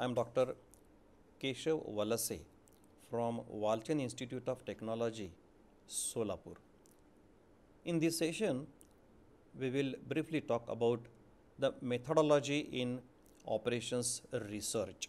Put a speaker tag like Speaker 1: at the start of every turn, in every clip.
Speaker 1: I am Dr. Keshav Walase from Walchan Institute of Technology, Solapur. In this session, we will briefly talk about the methodology in operations research.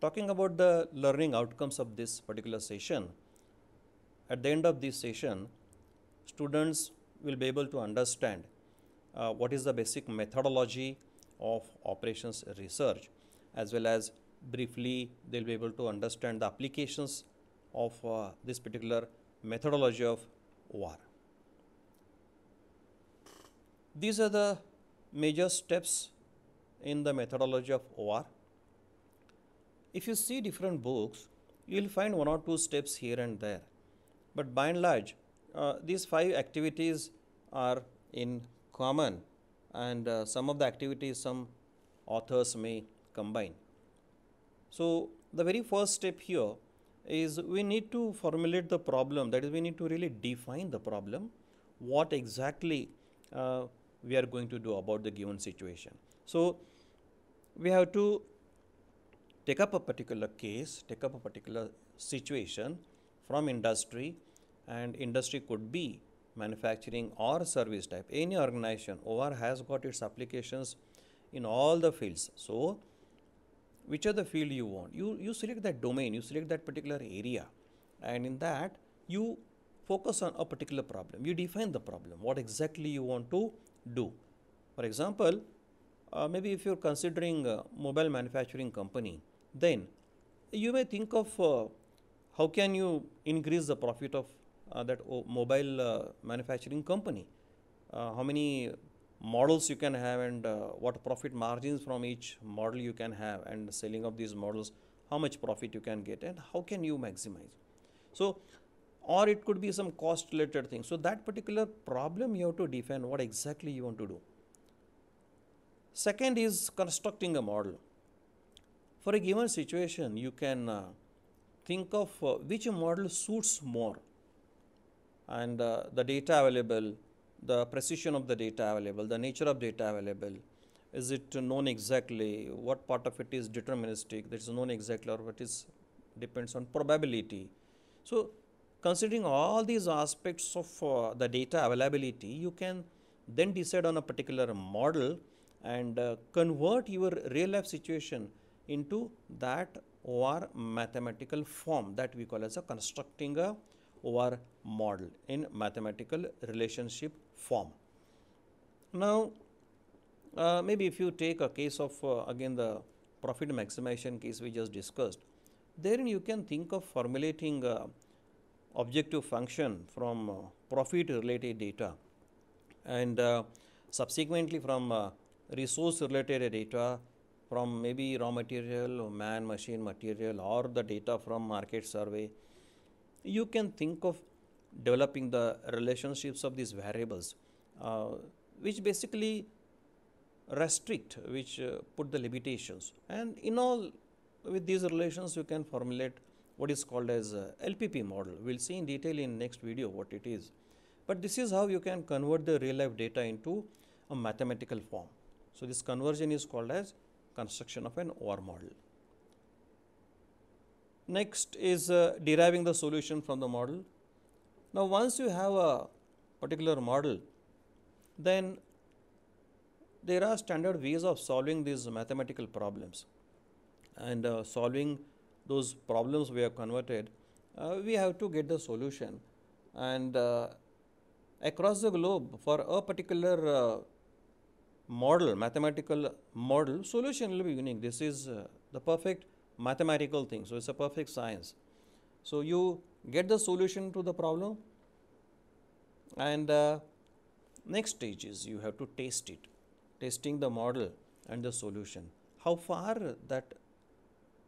Speaker 1: Talking about the learning outcomes of this particular session, at the end of this session, students will be able to understand uh, what is the basic methodology of operations research as well as briefly they'll be able to understand the applications of uh, this particular methodology of OR. These are the major steps in the methodology of OR. If you see different books, you will find one or two steps here and there. But by and large, uh, these five activities are in common and uh, some of the activities some authors may combine. So, the very first step here is we need to formulate the problem that is we need to really define the problem what exactly uh, we are going to do about the given situation. So, we have to take up a particular case, take up a particular situation from industry and industry could be manufacturing or service type any organization OR has got its applications in all the fields so which are the field you want you you select that domain you select that particular area and in that you focus on a particular problem you define the problem what exactly you want to do for example uh, maybe if you're considering a mobile manufacturing company then you may think of uh, how can you increase the profit of uh, that mobile uh, manufacturing company. Uh, how many models you can have and what profit margins from each model you can have and selling of these models, how much profit you can get and how can you maximize. So or it could be some cost related thing. So that particular problem you have to define what exactly you want to do. Second is constructing a model. For a given situation, you can uh, think of uh, which model suits more and uh, the data available, the precision of the data available, the nature of data available, is it known exactly, what part of it is deterministic, that is known exactly or what is depends on probability. So, considering all these aspects of uh, the data availability, you can then decide on a particular model and uh, convert your real life situation into that or mathematical form that we call as a constructing a over model in mathematical relationship form. Now, uh, maybe if you take a case of uh, again the profit maximization case we just discussed, therein you can think of formulating a uh, objective function from uh, profit related data and uh, subsequently from resource related data from maybe raw material, man machine material or the data from market survey you can think of developing the relationships of these variables uh, which basically restrict which uh, put the limitations and in all with these relations you can formulate what is called as LPP model we'll see in detail in next video what it is but this is how you can convert the real life data into a mathematical form so this conversion is called as construction of an OR model Next is uh, deriving the solution from the model. Now, once you have a particular model, then there are standard ways of solving these mathematical problems and uh, solving those problems we have converted, uh, we have to get the solution. And uh, across the globe, for a particular uh, model, mathematical model, solution will be unique. This is uh, the perfect mathematical thing. So, it is a perfect science. So, you get the solution to the problem and uh, next stage is you have to taste it, testing the model and the solution. How far that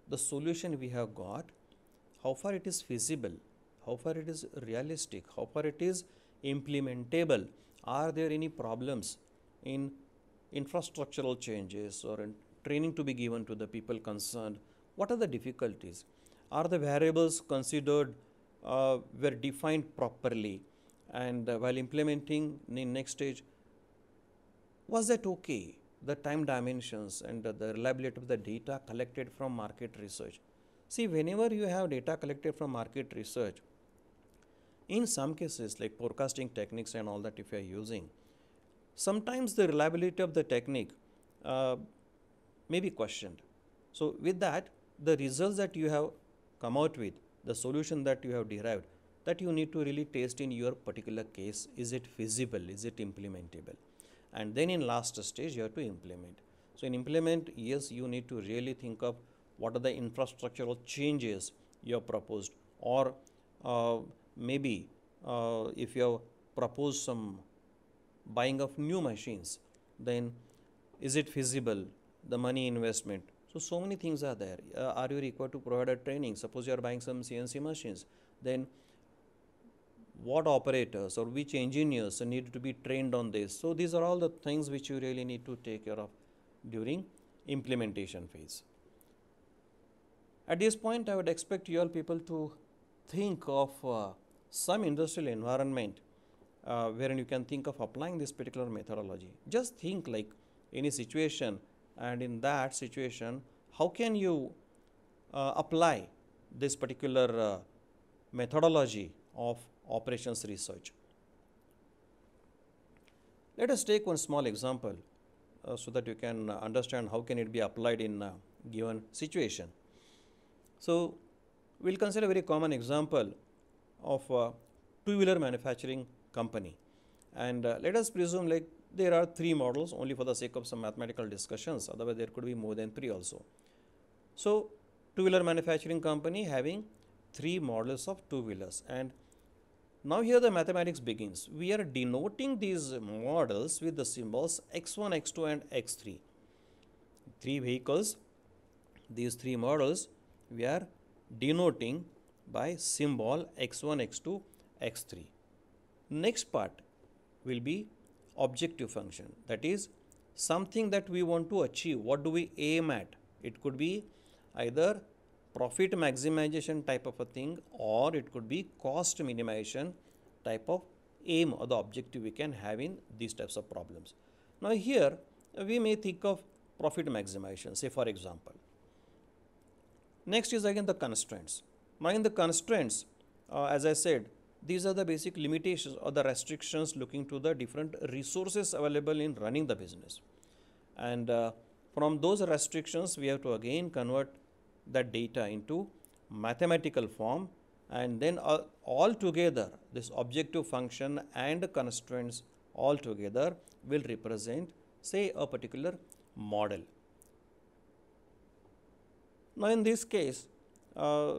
Speaker 1: the solution we have got, how far it is feasible, how far it is realistic, how far it is implementable, are there any problems in infrastructural changes or in training to be given to the people concerned what are the difficulties? Are the variables considered uh, were defined properly? And uh, while implementing the next stage, was that okay? The time dimensions and uh, the reliability of the data collected from market research. See, whenever you have data collected from market research, in some cases like forecasting techniques and all that if you are using, sometimes the reliability of the technique uh, may be questioned. So, with that the results that you have come out with, the solution that you have derived, that you need to really test in your particular case. Is it feasible? Is it implementable? And then in last stage, you have to implement. So, in implement, yes, you need to really think of what are the infrastructural changes you have proposed or uh, maybe uh, if you have proposed some buying of new machines, then is it feasible, the money investment, so, so many things are there. Uh, are you required to provide a training? Suppose you are buying some CNC machines, then what operators or which engineers need to be trained on this? So, these are all the things which you really need to take care of during implementation phase. At this point, I would expect you all people to think of uh, some industrial environment uh, wherein you can think of applying this particular methodology. Just think like any situation and in that situation how can you uh, apply this particular uh, methodology of operations research. Let us take one small example uh, so that you can understand how can it be applied in a given situation. So, we will consider a very common example of a two-wheeler manufacturing company and uh, let us presume like there are three models only for the sake of some mathematical discussions, otherwise there could be more than three also. So, two-wheeler manufacturing company having three models of two-wheelers and now here the mathematics begins. We are denoting these models with the symbols x1, x2 and x3. Three vehicles, these three models we are denoting by symbol x1, x2, x3. Next part will be objective function that is something that we want to achieve what do we aim at it could be either profit maximization type of a thing or it could be cost minimization type of aim or the objective we can have in these types of problems now here we may think of profit maximization say for example next is again the constraints now in the constraints uh, as i said these are the basic limitations or the restrictions looking to the different resources available in running the business. And uh, from those restrictions, we have to again convert that data into mathematical form and then uh, all together this objective function and constraints all together will represent say a particular model. Now in this case uh,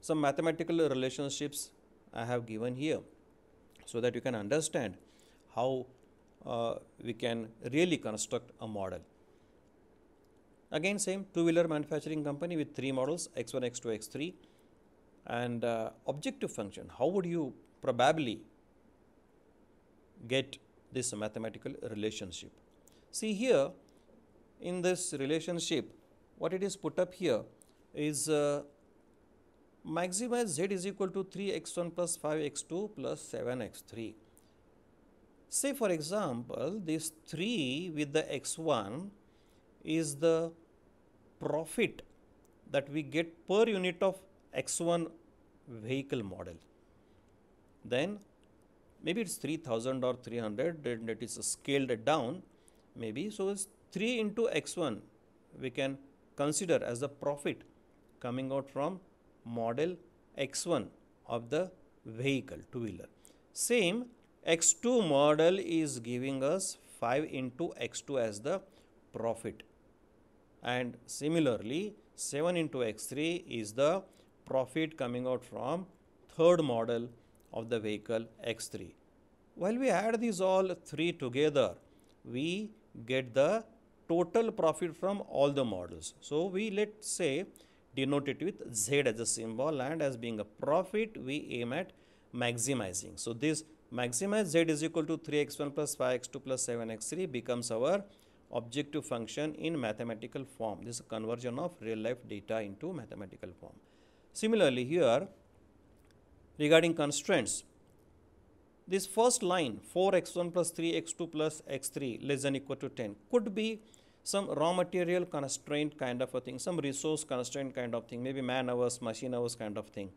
Speaker 1: some mathematical relationships I have given here so that you can understand how uh, we can really construct a model. Again same two-wheeler manufacturing company with three models x1, x2, x3 and uh, objective function how would you probably get this mathematical relationship. See here in this relationship what it is put up here is uh, maximize z is equal to 3x1 plus 5x2 plus 7x3. Say for example, this 3 with the x1 is the profit that we get per unit of x1 vehicle model. Then maybe it's 3000 or 300 and it is scaled down maybe. So, it's 3 into x1 we can consider as the profit coming out from model X1 of the vehicle two wheeler. Same X2 model is giving us 5 into X2 as the profit and similarly 7 into X3 is the profit coming out from third model of the vehicle X3. While we add these all three together, we get the total profit from all the models. So, we let us say denote it with Z as a symbol and as being a profit we aim at maximizing. So, this maximize Z is equal to 3x1 plus 5x2 plus 7x3 becomes our objective function in mathematical form. This is conversion of real life data into mathematical form. Similarly, here regarding constraints, this first line 4x1 plus 3x2 plus x3 less than equal to 10 could be some raw material constraint kind of a thing, some resource constraint kind of thing, maybe man hours, machine hours kind of thing,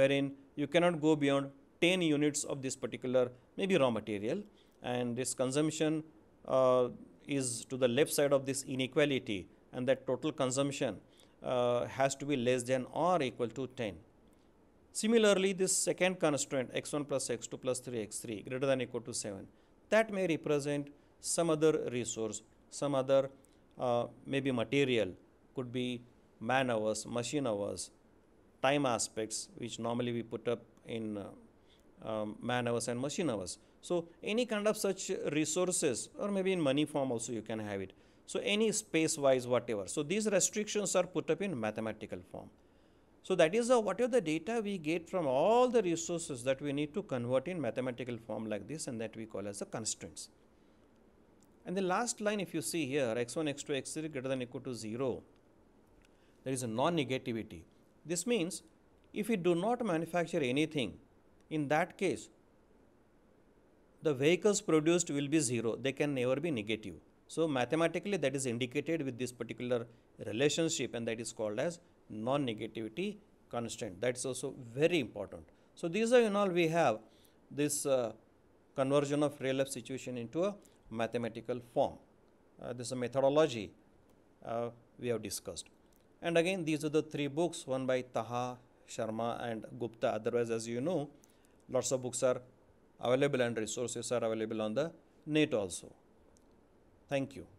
Speaker 1: wherein you cannot go beyond 10 units of this particular maybe raw material and this consumption uh, is to the left side of this inequality and that total consumption uh, has to be less than or equal to 10. Similarly, this second constraint x1 plus x2 plus 3 x3 greater than equal to 7 that may represent some other resource, some other uh, maybe material, could be man hours, machine hours, time aspects, which normally we put up in uh, um, man hours and machine hours. So, any kind of such resources, or maybe in money form also you can have it. So, any space wise, whatever. So, these restrictions are put up in mathematical form. So, that is whatever the data we get from all the resources that we need to convert in mathematical form like this, and that we call as the constraints. And the last line, if you see here, x1, x2, x3 greater than equal to 0, there is a non negativity. This means if we do not manufacture anything, in that case, the vehicles produced will be 0, they can never be negative. So, mathematically, that is indicated with this particular relationship, and that is called as non negativity constraint. That is also very important. So, these are in all we have this uh, conversion of real life situation into a mathematical form. Uh, this is a methodology uh, we have discussed. And again, these are the three books, one by Taha, Sharma and Gupta. Otherwise, as you know, lots of books are available and resources are available on the net also. Thank you.